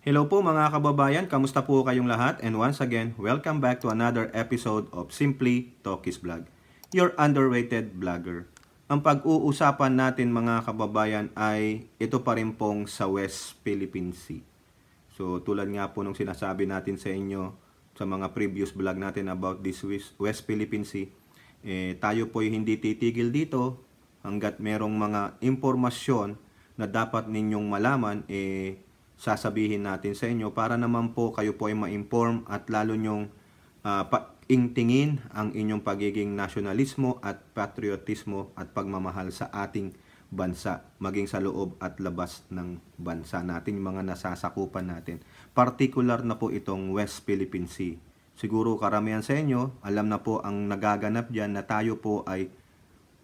Hello po mga kababayan, kamusta po kayong lahat? And once again, welcome back to another episode of Simply Talkies Vlog, your underrated vlogger. Ang pag-uusapan natin mga kababayan ay ito pa rin pong sa West Philippine Sea. So tulad nga po nung sinasabi natin sa inyo sa mga previous vlog natin about this West Philippine Sea, eh, tayo po'y hindi titigil dito hanggat merong mga impormasyon na dapat ninyong malaman eh sasabihin natin sa inyo para naman po kayo po ay ma-inform at lalo nyong uh, ah, ingtingin ang inyong pagiging nasyonalismo at patriotismo at pagmamahal sa ating bansa, maging sa loob at labas ng bansa natin, yung mga nasasakupan natin. Particular na po itong West Philippine Sea. Siguro karamihan sa inyo, alam na po ang nagaganap dyan na tayo po ay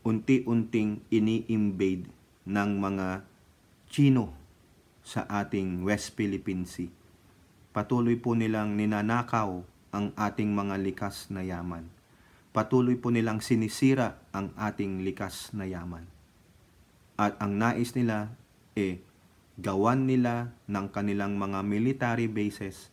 unti-unting ini-invade ng mga Chino sa ating West Philippine Sea. Patuloy po nilang ninanakaw ang ating mga likas na yaman. Patuloy po nilang sinisira ang ating likas na yaman. At ang nais nila e eh, gawan nila ng kanilang mga military bases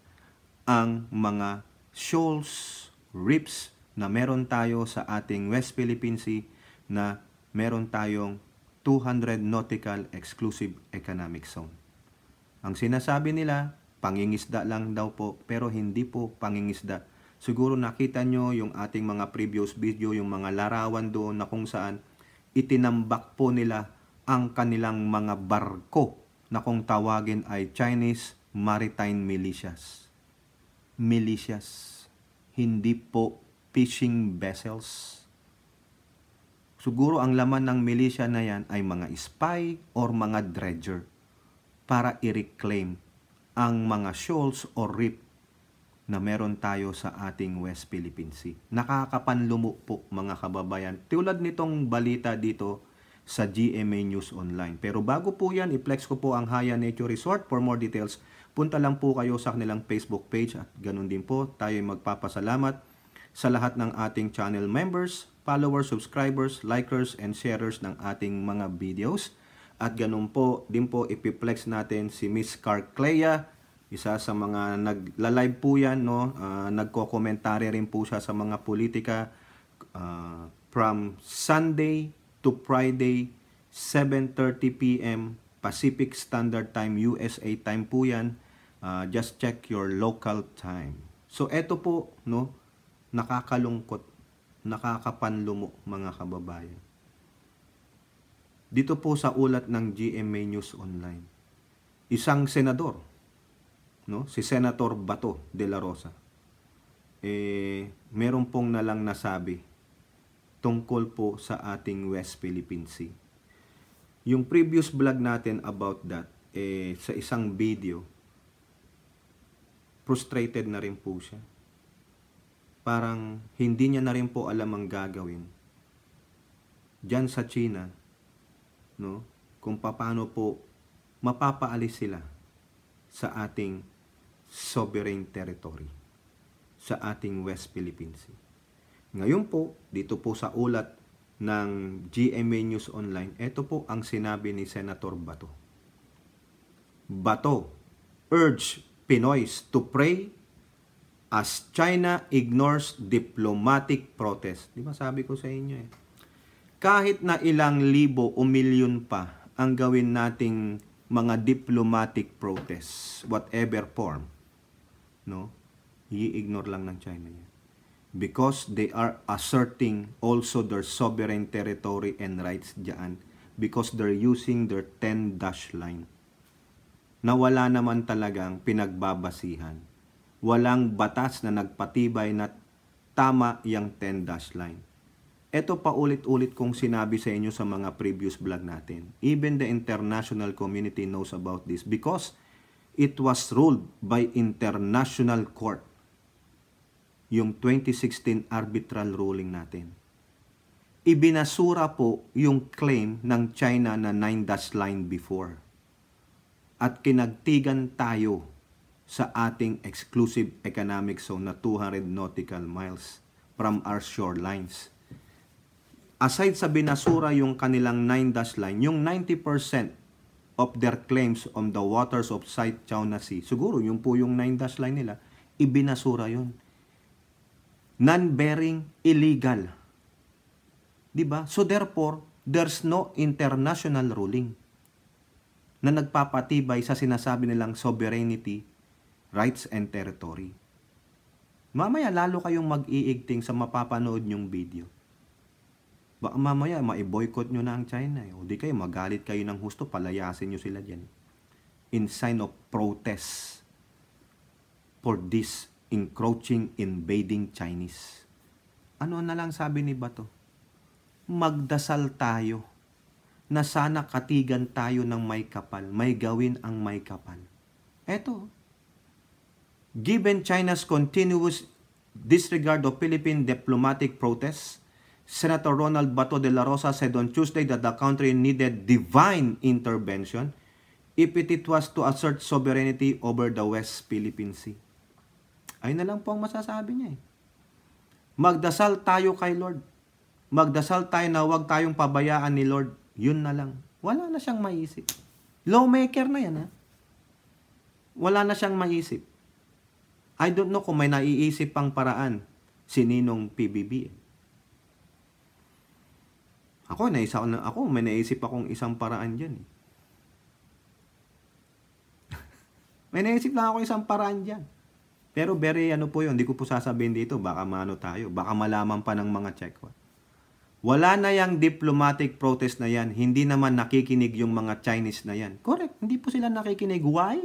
ang mga shoals, rips na meron tayo sa ating West Philippine Sea na meron tayong 200 nautical exclusive economic zone. Ang sinasabi nila, pangingisda lang daw po pero hindi po pangingisda. Siguro nakita nyo yung ating mga previous video, yung mga larawan doon na kung saan itinambak po nila ang kanilang mga barko na kung tawagin ay Chinese Maritime Militias. Militias, hindi po fishing vessels. Siguro ang laman ng militia na yan ay mga spy or mga dredger para i-reclaim ang mga shoals or reef na meron tayo sa ating West Philippine Sea. Nakakapanlumo po mga kababayan. Tulad nitong balita dito sa GMA News Online. Pero bago po yan, i-flex ko po ang Haya Nature Resort. For more details, punta lang po kayo sa kanilang Facebook page at ganun din po tayo magpapasalamat sa lahat ng ating channel members, followers, subscribers, likers, and sharers ng ating mga videos. At ganun po, din po ipiplex natin si Miss Carclea, isa sa mga nagla-live po yan, no? Uh, ah, nagko-commentary rin po siya sa mga politika uh, from Sunday to Friday, 7.30 p.m. Pacific Standard Time, USA time po yan. Uh, just check your local time. So, eto po, no? Nakakalungkot, nakakapanlumo mga kababayan. Dito po sa ulat ng GMA News Online, isang senador, no, si Senator Bato de la Rosa, eh, meron pong nalang nasabi tungkol po sa ating West Philippine Sea. Yung previous vlog natin about that, eh, sa isang video, frustrated na rin po siya. Parang hindi niya na rin po alam ang gagawin. Diyan sa China, no? Kung paano po mapapaalis sila sa ating sovereign territory, sa ating West Philippine Sea. Ngayon po, dito po sa ulat ng GMA News Online, ito po ang sinabi ni Senator Bato. Bato urge Pinoys to pray as China ignores diplomatic protest. Di ba sabi ko sa inyo eh? kahit na ilang libo o milyon pa ang gawin nating mga diplomatic protests, whatever form, no? i-ignore lang ng China yan. Because they are asserting also their sovereign territory and rights diyan because they're using their 10 dash line. Na wala naman talagang pinagbabasihan. Walang batas na nagpatibay na tama yung 10 dash line ito paulit-ulit kong sinabi sa inyo sa mga previous vlog natin. Even the international community knows about this because it was ruled by international court. Yung 2016 arbitral ruling natin. Ibinasura po yung claim ng China na 9 dash line before. At kinagtigan tayo sa ating exclusive economic zone na 200 nautical miles from our shorelines aside sa binasura yung kanilang 9 dash line, yung 90% of their claims on the waters of Site Chowna Sea, siguro yung po yung 9 dash line nila, ibinasura yun. Non-bearing illegal. Diba? So therefore, there's no international ruling na nagpapatibay sa sinasabi nilang sovereignty, rights, and territory. Mamaya lalo kayong mag-iigting sa mapapanood nyong video. Baka mamaya, ma-boycott nyo na ang China. Eh. O di kayo, magalit kayo ng husto, palayasin nyo sila dyan. In sign of protest for this encroaching, invading Chinese. Ano na lang sabi ni Bato? Magdasal tayo na sana katigan tayo ng may kapal, may gawin ang may kapal. Eto, given China's continuous disregard of Philippine diplomatic protests, Senator Ronald Bato de la Rosa said on Tuesday that the country needed divine intervention if it it was to assert sovereignty over the West Philippine Sea. Ayun na lang po ang masasabi niya eh. Magdasal tayo kay Lord. Magdasal tayo na huwag tayong pabayaan ni Lord. Yun na lang. Wala na siyang maisip. Lawmaker na yan ha. Wala na siyang maisip. I don't know kung may naiisip pang paraan si Ninong PBB. Eh. Ako, naisa ko lang. ako, may naisip akong isang paraan dyan. Eh. may naisip lang ako isang paraan dyan. Pero very ano po yun, hindi ko po sasabihin dito, baka maano tayo, baka malaman pa ng mga Chekwa. Wala na yung diplomatic protest na yan, hindi naman nakikinig yung mga Chinese na yan. Correct, hindi po sila nakikinig. Why?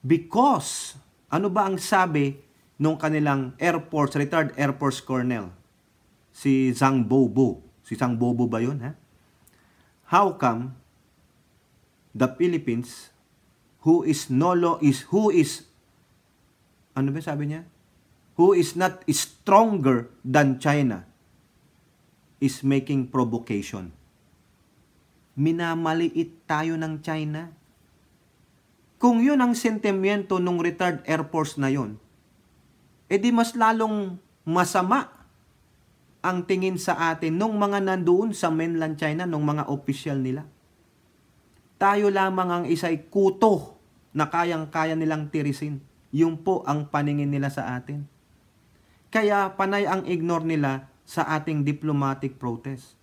Because, ano ba ang sabi nung kanilang Air Force, retired Air Force Colonel, si Zhang Bobo? Isang bobo ba yun, ha? How come the Philippines who is no law is who is ano ba sabi niya? Who is not stronger than China is making provocation. Minamaliit tayo ng China. Kung yun ang sentimiento ng retired Air Force na yun, edi mas lalong masama ang tingin sa atin nung mga nandoon sa mainland China, nung mga official nila. Tayo lamang ang isa'y kuto na kayang-kaya nilang tirisin. Yun po ang paningin nila sa atin. Kaya panay ang ignore nila sa ating diplomatic protest.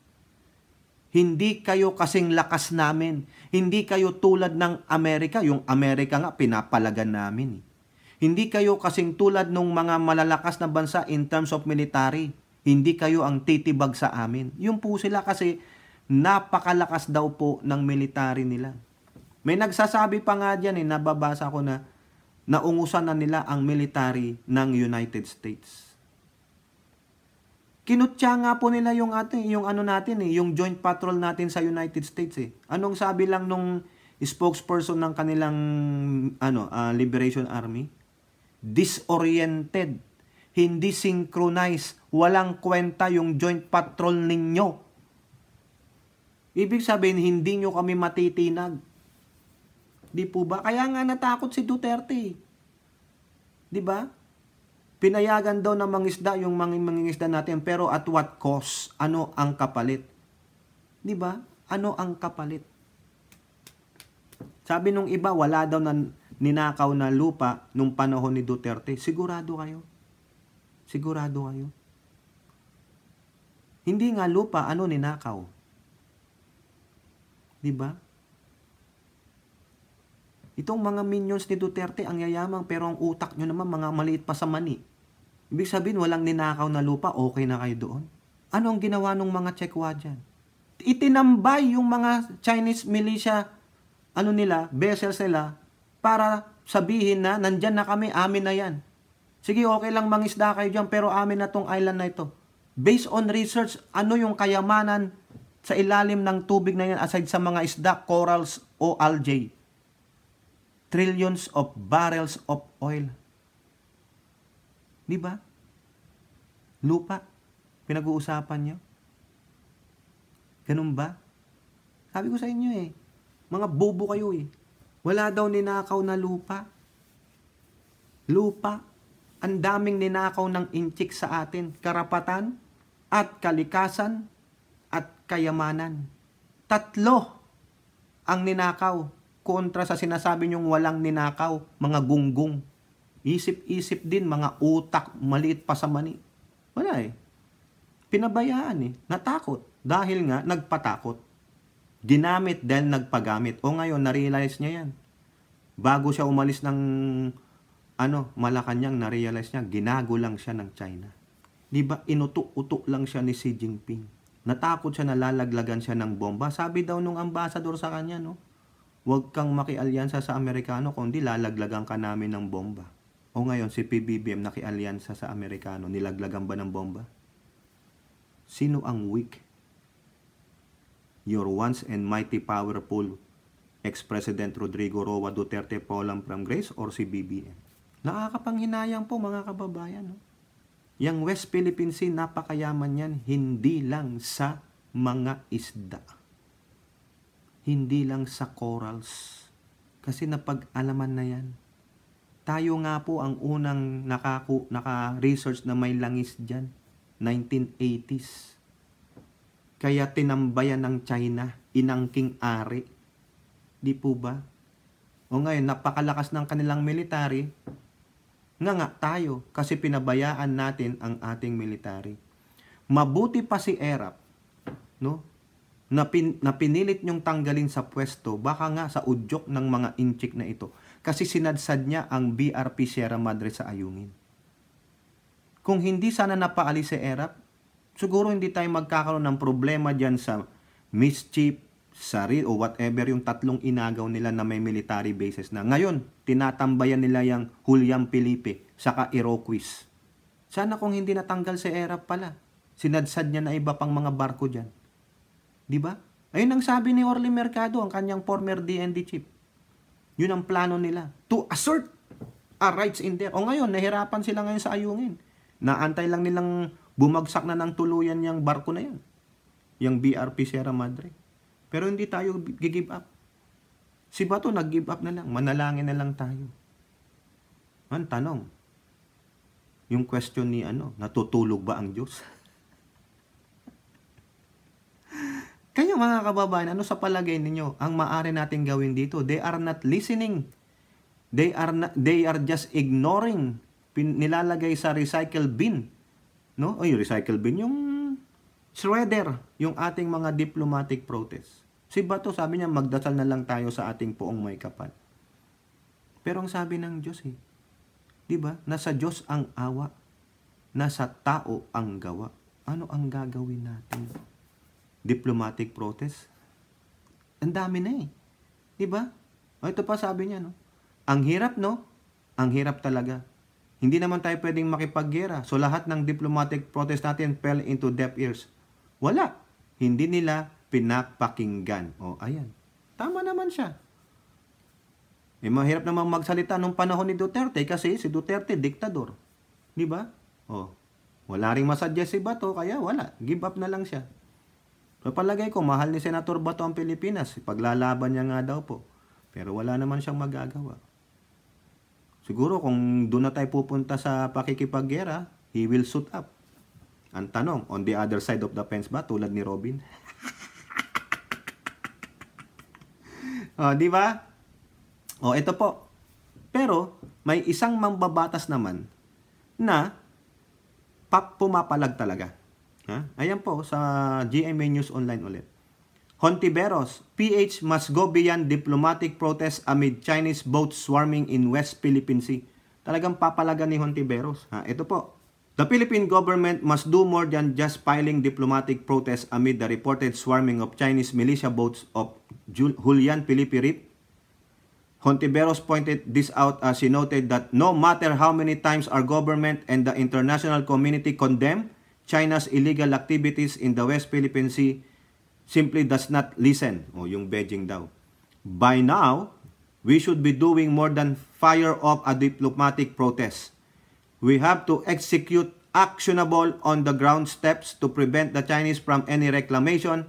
Hindi kayo kasing lakas namin. Hindi kayo tulad ng Amerika. Yung Amerika nga, pinapalagan namin. Eh. Hindi kayo kasing tulad ng mga malalakas na bansa in terms of military hindi kayo ang titibag sa amin. Yung po sila kasi napakalakas daw po ng military nila. May nagsasabi pa nga dyan eh, nababasa ko na naungusan na nila ang military ng United States. Kinutya nga po nila yung, atin, yung ano natin eh, yung joint patrol natin sa United States eh. Anong sabi lang nung spokesperson ng kanilang ano, uh, Liberation Army? Disoriented, hindi synchronized walang kwenta yung joint patrol ninyo. Ibig sabihin, hindi nyo kami matitinag. Di po ba? Kaya nga natakot si Duterte. Di ba? Pinayagan daw ng mangisda yung mga mangingisda natin. Pero at what cost? Ano ang kapalit? Di ba? Ano ang kapalit? Sabi nung iba, wala daw na ninakaw na lupa nung panahon ni Duterte. Sigurado kayo. Sigurado kayo. Hindi nga lupa, ano ninakaw? Di ba? Itong mga minions ni Duterte ang yayamang pero ang utak nyo naman mga maliit pa sa mani. Ibig sabihin walang ninakaw na lupa, okay na kayo doon. Ano ang ginawa ng mga Chekwa dyan? Itinambay yung mga Chinese militia, ano nila, vessels nila, para sabihin na nandyan na kami, amin na yan. Sige, okay lang mangisda kayo dyan, pero amin na tong island na ito. Based on research, ano yung kayamanan sa ilalim ng tubig na yan aside sa mga isda, corals o algae? Trillions of barrels of oil. Di ba? Lupa. Pinag-uusapan nyo. Ganun ba? Sabi ko sa inyo eh, mga bobo kayo eh. Wala daw ninakaw na lupa. Lupa. Ang daming ninakaw ng inchik sa atin. Karapatan, at kalikasan at kayamanan. Tatlo ang ninakaw kontra sa sinasabi niyong walang ninakaw, mga gunggong. Isip-isip din mga utak, maliit pa sa mani. Wala eh. Pinabayaan eh. Natakot. Dahil nga, nagpatakot. Ginamit dahil nagpagamit. O ngayon, narealize niya yan. Bago siya umalis ng ano, Malacanang, narealize niya, ginago lang siya ng China. 'Di ba inuto-uto lang siya ni Xi Jinping. Natakot siya nalalaglagan siya ng bomba. Sabi daw nung ambassador sa kanya, no? Huwag kang makialyansa sa Amerikano kundi lalaglagan ka namin ng bomba. O ngayon, si PBBM nakialyansa sa Amerikano, nilaglagan ba ng bomba? Sino ang weak? Your once and mighty powerful ex-President Rodrigo Roa Duterte Polam from Grace or si BBM? Nakakapanghinayang po mga kababayan. No? Yang West Philippine Sea, napakayaman yan, hindi lang sa mga isda. Hindi lang sa corals. Kasi napag-alaman na yan. Tayo nga po ang unang nakaku, naka-research na may langis dyan. 1980s. Kaya tinambayan ng China, inangking ari. Di po ba? O ngayon, napakalakas ng kanilang military, nga nga tayo kasi pinabayaan natin ang ating military. Mabuti pa si Erap, no? Na, pin, na pinilit niyong tanggalin sa pwesto, baka nga sa udyok ng mga inchik na ito. Kasi sinadsad niya ang BRP Sierra Madre sa Ayungin. Kung hindi sana napaalis si Erap, siguro hindi tayo magkakaroon ng problema dyan sa mischief, sari o whatever yung tatlong inagaw nila na may military bases na. Ngayon, tinatambayan nila yung Julian Felipe, saka Iroquois. Sana kung hindi natanggal si Erap pala. Sinadsad niya na iba pang mga barko dyan. Di ba? Ayun ang sabi ni Orly Mercado, ang kanyang former DND chief. Yun ang plano nila. To assert our rights in there. O ngayon, nahirapan sila ngayon sa ayungin. Naantay lang nilang bumagsak na ng tuluyan yung barko na yan. Yung BRP Sierra Madre. Pero hindi tayo gi-give up. Si Bato nag-give up na lang. Manalangin na lang tayo. Ang tanong, yung question ni ano, natutulog ba ang Diyos? Kayo mga kababayan, ano sa palagay ninyo ang maaari natin gawin dito? They are not listening. They are not, they are just ignoring pin, nilalagay sa recycle bin. No? O yung recycle bin, yung shredder, yung ating mga diplomatic protest. Si Bato sabi niya magdasal na lang tayo sa ating poong may kapal. Pero ang sabi ng Diyos eh, di ba? Nasa Diyos ang awa, nasa tao ang gawa. Ano ang gagawin natin? Diplomatic protest? Ang dami na eh. Di ba? O ito pa sabi niya, no? Ang hirap, no? Ang hirap talaga. Hindi naman tayo pwedeng makipaggera. So lahat ng diplomatic protest natin fell into deaf ears. Wala. Hindi nila pinapakinggan. O, ayan. Tama naman siya. Eh, mahirap namang magsalita nung panahon ni Duterte kasi si Duterte, diktador. Di ba? O, wala rin masadya si Bato, kaya wala. Give up na lang siya. palagay ko, mahal ni Senator Bato ang Pilipinas. Paglalaban niya nga daw po. Pero wala naman siyang magagawa. Siguro kung doon na tayo pupunta sa pakikipaggera, he will suit up. Ang tanong, on the other side of the fence ba tulad ni Robin? oh, di ba? Oh, ito po. Pero may isang mambabatas naman na pap pumapalag talaga. Ha? Ayan po sa GMA News Online ulit. Hontiveros, PH must go beyond diplomatic protest amid Chinese boats swarming in West Philippine Sea. Talagang papalagan ni Hontiveros. Ha, ito po, The Philippine government must do more than just filing diplomatic protests amid the reported swarming of Chinese militia boats of Julian Felipe Rip. Hontiveros pointed this out as he noted that no matter how many times our government and the international community condemn China's illegal activities in the West Philippine Sea, simply does not listen. O yung Beijing daw. By now, we should be doing more than fire off a diplomatic protest we have to execute actionable on the ground steps to prevent the Chinese from any reclamation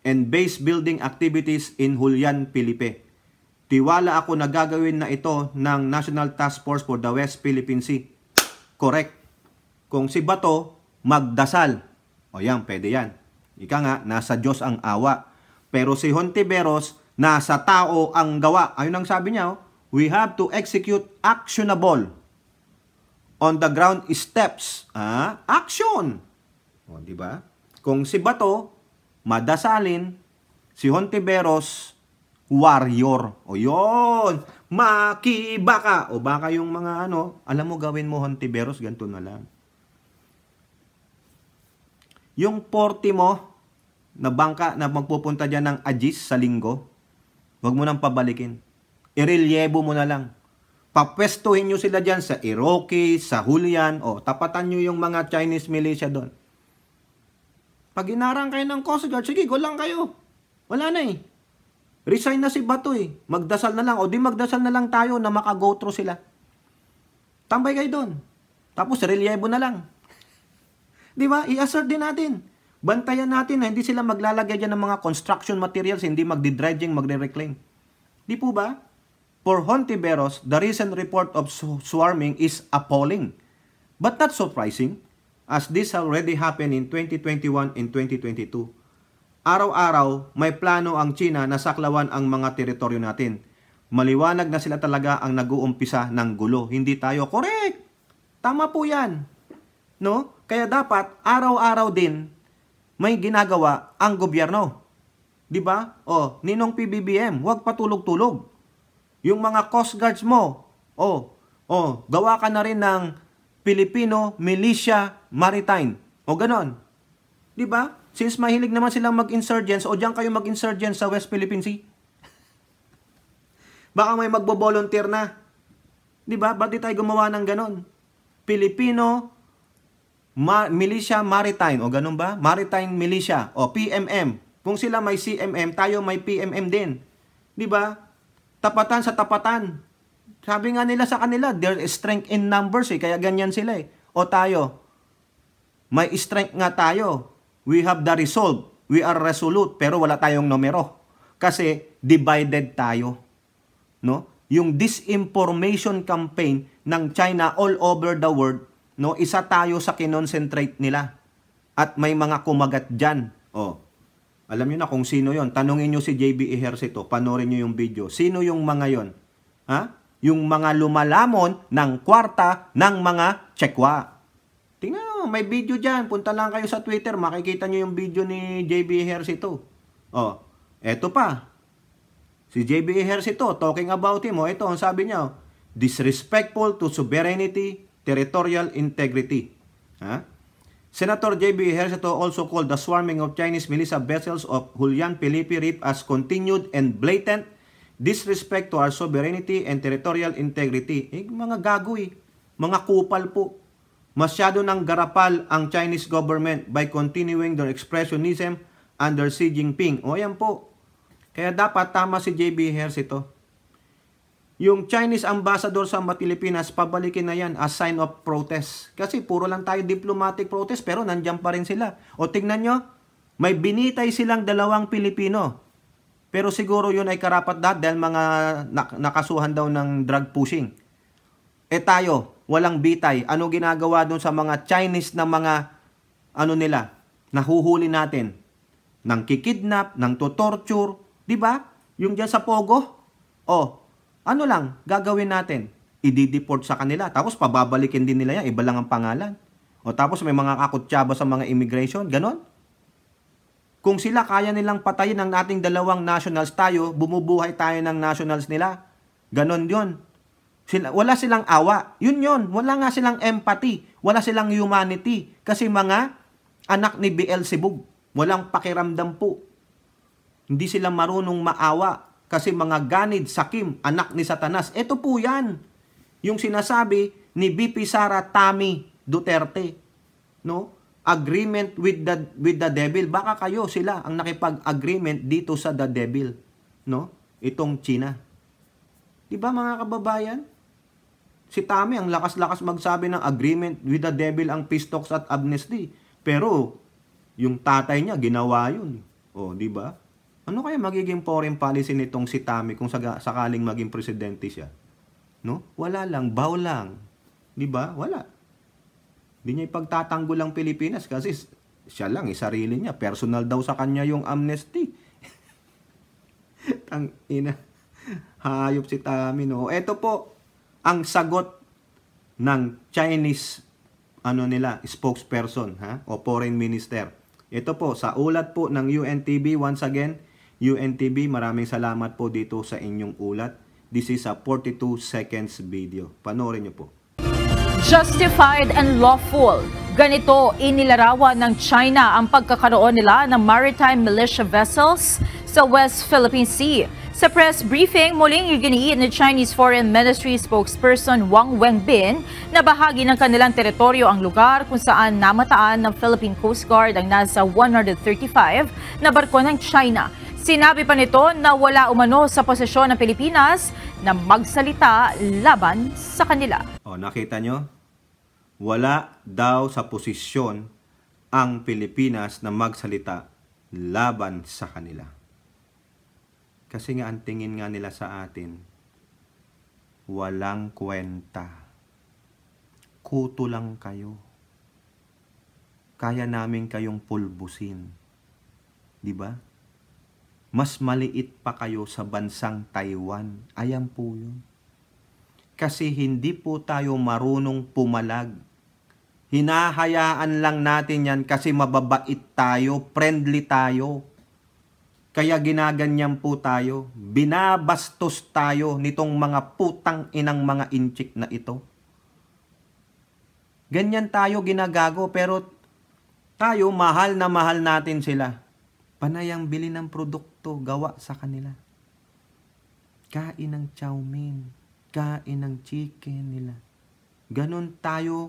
and base building activities in Julian, Pilipe. Tiwala ako na gagawin na ito ng National Task Force for the West Philippine Sea. Correct. Kung si Bato, magdasal. O yan, pwede yan. Ika nga, nasa Diyos ang awa. Pero si Hontiveros, nasa tao ang gawa. Ayun ang sabi niya, oh. we have to execute actionable on the ground steps, ah, action. O, di ba? Kung si Bato, madasalin, si Hontiveros, warrior. O yon, makibaka. O baka yung mga ano, alam mo gawin mo Hontiveros, ganito na lang. Yung 40 mo na bangka na magpupunta dyan ng Ajis sa linggo, wag mo nang pabalikin. Irelyebo mo na lang Papwestuhin nyo sila dyan sa Iroquois, sa Julian, o tapatan nyo yung mga Chinese militia doon. Pag inarang kayo ng Coast Guard, sige, go lang kayo. Wala na eh. Resign na si Bato eh. Magdasal na lang. O di magdasal na lang tayo na makago through sila. Tambay kayo doon. Tapos relievo na lang. di ba? I-assert din natin. Bantayan natin na hindi sila maglalagay dyan ng mga construction materials, hindi magdi-dredging, magre-reclaim. Di po ba? For Hontiveros, the recent report of swarming is appalling, but not surprising, as this already happened in 2021 and 2022. Araw-araw, may plano ang China na saklawan ang mga teritoryo natin. Maliwanag na sila talaga ang nag-uumpisa ng gulo. Hindi tayo correct. Tama po 'yan. No? Kaya dapat araw-araw din may ginagawa ang gobyerno. 'Di ba? Oh, ninong PBBM, huwag patulog-tulog. Yung mga coast guards mo, oh, oh, gawa ka na rin ng Filipino Militia Maritime. O ganon. Di ba? Since mahilig naman silang mag-insurgents, o diyan kayo mag-insurgents sa West Philippine Sea. Baka may magbo-volunteer na. Di ba? Ba't di tayo gumawa ng ganon? Filipino Ma- Militia Maritime. O ganun ba? Maritime Militia. O PMM. Kung sila may CMM, tayo may PMM din. Di ba? Tapatan sa tapatan. Sabi nga nila sa kanila, there is strength in numbers eh, kaya ganyan sila eh. O tayo, may strength nga tayo. We have the resolve. We are resolute, pero wala tayong numero. Kasi divided tayo. No? Yung disinformation campaign ng China all over the world, no, isa tayo sa kinoncentrate nila. At may mga kumagat dyan. Oh, alam niyo na kung sino yon. Tanungin niyo si JB Ejercito, panoorin niyo yung video. Sino yung mga yon? Ha? Yung mga lumalamon ng kwarta ng mga Chekwa. Tingnan mo, may video diyan. Punta lang kayo sa Twitter, makikita niyo yung video ni JB Ejercito. Oh, eto pa. Si JB Ejercito, talking about him. Oh, ito, ang sabi niya, oh, disrespectful to sovereignty, territorial integrity. Ha? Senator J.B. Ejercito also called the swarming of Chinese militia vessels of Julian Pilipi Reef as continued and blatant disrespect to our sovereignty and territorial integrity. Eh, mga gagoy, Mga kupal po. Masyado ng garapal ang Chinese government by continuing their expressionism under Xi Jinping. O yan po. Kaya dapat tama si J.B. Ejercito yung Chinese ambassador sa Pilipinas, pabalikin na yan as sign of protest. Kasi puro lang tayo diplomatic protest pero nandiyan pa rin sila. O tingnan nyo, may binitay silang dalawang Pilipino. Pero siguro yun ay karapat dahat dahil mga nakasuhan daw ng drug pushing. E tayo, walang bitay. Ano ginagawa dun sa mga Chinese na mga ano nila, nahuhuli natin? Nang kikidnap, nang to torture, di ba? Yung diyan sa Pogo, oh, ano lang gagawin natin? I-deport sa kanila tapos pababalikin din nila yan, iba lang ang pangalan. O tapos may mga kakutsaba sa mga immigration, ganon. Kung sila kaya nilang patayin ang ating dalawang nationals tayo, bumubuhay tayo ng nationals nila. Ganon yon. Sila, wala silang awa. Yun yun. Wala nga silang empathy. Wala silang humanity. Kasi mga anak ni Beelzebub, walang pakiramdam po. Hindi sila marunong maawa kasi mga ganid sakim, anak ni Satanas. Ito po yan. Yung sinasabi ni BP Sara Tami Duterte. No? Agreement with the, with the devil. Baka kayo sila ang nakipag-agreement dito sa the devil. No? Itong China. Di ba mga kababayan? Si Tami ang lakas-lakas magsabi ng agreement with the devil ang peace talks at amnesty. Pero yung tatay niya ginawa yun. oh, di ba? Ano kaya magiging foreign policy nitong si Tami kung sakaling maging presidente siya? No? Wala lang, baw lang. 'Di ba? Wala. Hindi niya ipagtatanggol ang Pilipinas kasi siya lang, eh, sarili niya. Personal daw sa kanya yung amnesty. Tang ina. Hayop si Tami, no? Ito po ang sagot ng Chinese ano nila, spokesperson ha, o foreign minister. Ito po, sa ulat po ng UNTV once again, UNTV, maraming salamat po dito sa inyong ulat. This is a 42 seconds video. Panoorin niyo po. Justified and lawful. Ganito inilarawan ng China ang pagkakaroon nila ng maritime militia vessels sa West Philippine Sea. Sa press briefing, muling iginiit ni Chinese Foreign Ministry spokesperson Wang Wenbin na bahagi ng kanilang teritoryo ang lugar kung saan namataan ng Philippine Coast Guard ang nasa 135 na barko ng China. Sinabi pa nito na wala umano sa posisyon ng Pilipinas na magsalita laban sa kanila. Oh, nakita nyo? Wala daw sa posisyon ang Pilipinas na magsalita laban sa kanila. Kasi nga ang tingin nga nila sa atin, walang kwenta. Kuto lang kayo. Kaya namin kayong pulbusin. 'Di ba? mas maliit pa kayo sa bansang Taiwan. Ayan po yun. Kasi hindi po tayo marunong pumalag. Hinahayaan lang natin yan kasi mababait tayo, friendly tayo. Kaya ginaganyan po tayo. Binabastos tayo nitong mga putang inang mga inchik na ito. Ganyan tayo ginagago pero tayo mahal na mahal natin sila Panayang bili ng produkto gawa sa kanila. Kain ng chow mein, kain ng chicken nila. Ganon tayo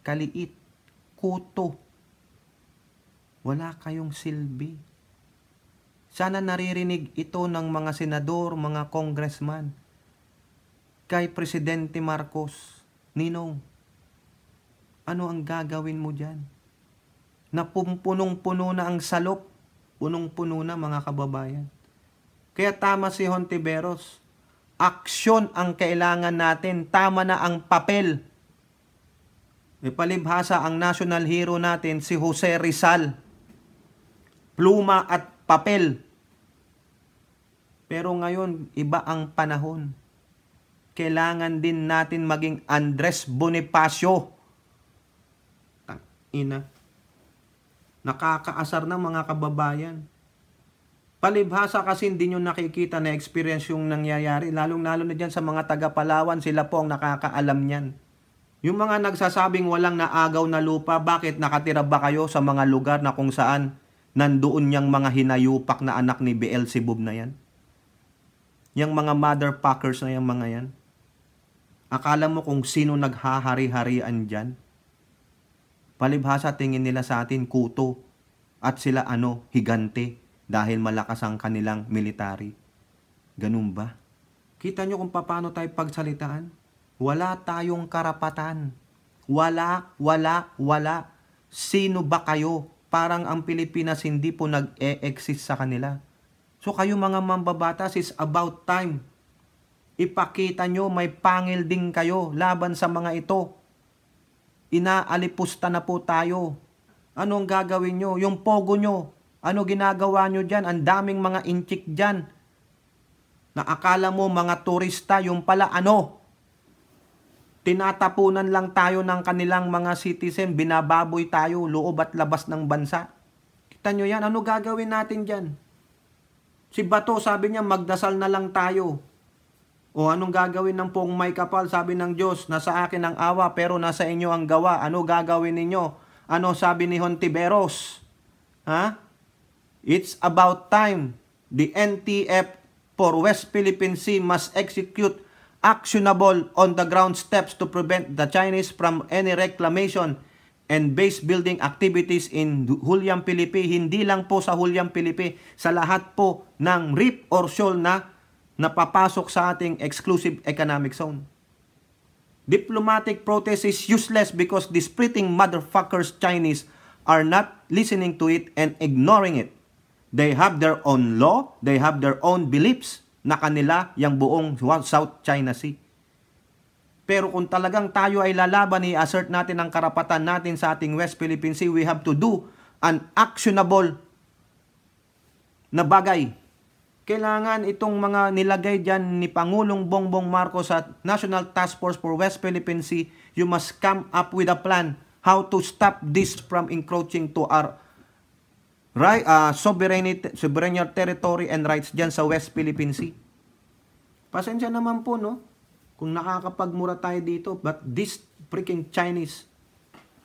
kaliit, kuto. Wala kayong silbi. Sana naririnig ito ng mga senador, mga congressman, kay Presidente Marcos, Ninong, ano ang gagawin mo dyan? Napumpunong-puno na ang salop punong-puno na mga kababayan. Kaya tama si Hontiveros. Aksyon ang kailangan natin. Tama na ang papel. May palibhasa ang national hero natin, si Jose Rizal. Pluma at papel. Pero ngayon, iba ang panahon. Kailangan din natin maging Andres Bonifacio. Tang ina. Nakakaasar ng mga kababayan. Palibhasa kasi hindi nyo nakikita na experience yung nangyayari, lalong-lalo na dyan sa mga taga-Palawan, sila po ang nakakaalam niyan. Yung mga nagsasabing walang naagaw na lupa, bakit nakatira ba kayo sa mga lugar na kung saan nandoon niyang mga hinayupak na anak ni Beelzebub na yan? Yang mga mother packers na yung mga yan? Akala mo kung sino naghahari-harian dyan? Palibhasa tingin nila sa atin kuto at sila ano, higante dahil malakas ang kanilang military. Ganun ba? Kita nyo kung paano tayo pagsalitaan? Wala tayong karapatan. Wala, wala, wala. Sino ba kayo? Parang ang Pilipinas hindi po nag-e-exist sa kanila. So kayo mga mambabatas is about time. Ipakita nyo may pangil din kayo laban sa mga ito inaalipusta na po tayo. Ano ang gagawin nyo? Yung pogo nyo, ano ginagawa nyo dyan? Ang daming mga inchik dyan. Na akala mo mga turista, yung pala ano? Tinatapunan lang tayo ng kanilang mga citizen, binababoy tayo, loob at labas ng bansa. Kita nyo yan, ano gagawin natin dyan? Si Bato sabi niya magdasal na lang tayo. O anong gagawin ng pong may kapal? Sabi ng Diyos, nasa akin ang awa pero nasa inyo ang gawa. Ano gagawin ninyo? Ano sabi ni Hontiveros? Ha? It's about time the NTF for West Philippine Sea must execute actionable on the ground steps to prevent the Chinese from any reclamation and base building activities in Hulyang Pilipi, hindi lang po sa Hulyang Pilipi, sa lahat po ng reef or shoal na na papasok sa ating exclusive economic zone. Diplomatic protest is useless because these splitting motherfuckers Chinese are not listening to it and ignoring it. They have their own law, they have their own beliefs na kanila yung buong South China Sea. Pero kung talagang tayo ay lalaban, i-assert natin ang karapatan natin sa ating West Philippine Sea, we have to do an actionable na bagay kailangan itong mga nilagay dyan ni Pangulong Bongbong Marcos at National Task Force for West Philippine Sea, you must come up with a plan how to stop this from encroaching to our right, uh, sovereignty, sovereign territory and rights dyan sa West Philippine Sea. Pasensya naman po, no? Kung nakakapagmura tayo dito, but this freaking Chinese,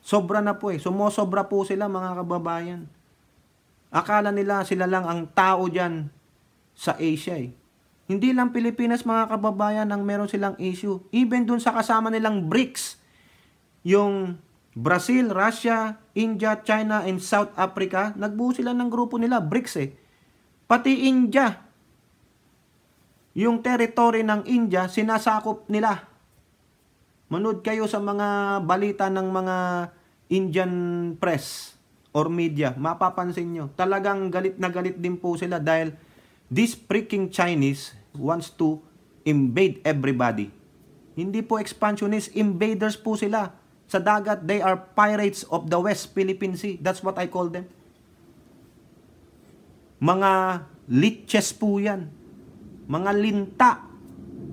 sobra na po eh. Sumosobra po sila, mga kababayan. Akala nila sila lang ang tao dyan sa Asia eh. Hindi lang Pilipinas mga kababayan ang meron silang issue. Even dun sa kasama nilang BRICS, yung Brazil, Russia, India, China, and South Africa, nagbuo sila ng grupo nila, BRICS eh. Pati India, yung territory ng India, sinasakop nila. Manood kayo sa mga balita ng mga Indian press or media, mapapansin nyo. Talagang galit na galit din po sila dahil This freaking Chinese wants to invade everybody. Hindi po expansionist, invaders po sila. Sa dagat, they are pirates of the West Philippine Sea. That's what I call them. Mga liches po yan. Mga linta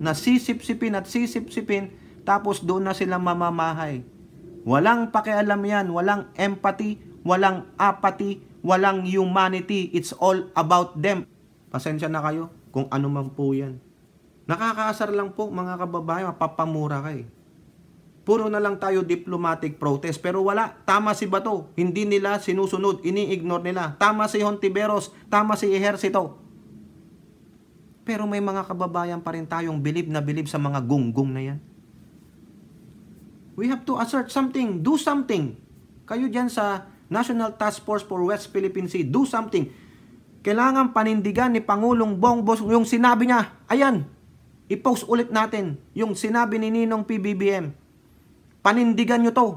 na sisipsipin at sisipsipin tapos doon na sila mamamahay. Walang pakialam yan, walang empathy, walang apathy, walang humanity. It's all about them. Pasensya na kayo kung ano man po yan. Nakakaasar lang po mga kababayan, mapapamura kayo. Eh. Puro na lang tayo diplomatic protest pero wala. Tama si Bato. Hindi nila sinusunod. Ini-ignore nila. Tama si Hontiveros. Tama si Ehersito. Pero may mga kababayan pa rin tayong bilib na bilib sa mga gunggong na yan. We have to assert something. Do something. Kayo dyan sa National Task Force for West Philippine Sea. Do something kailangan panindigan ni Pangulong Bongbos yung sinabi niya. Ayan, i-post ulit natin yung sinabi ni Ninong PBBM. Panindigan nyo to.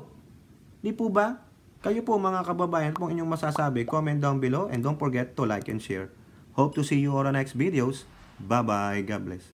Di po ba? Kayo po mga kababayan, kung inyong masasabi, comment down below and don't forget to like and share. Hope to see you on our next videos. Bye-bye. God bless.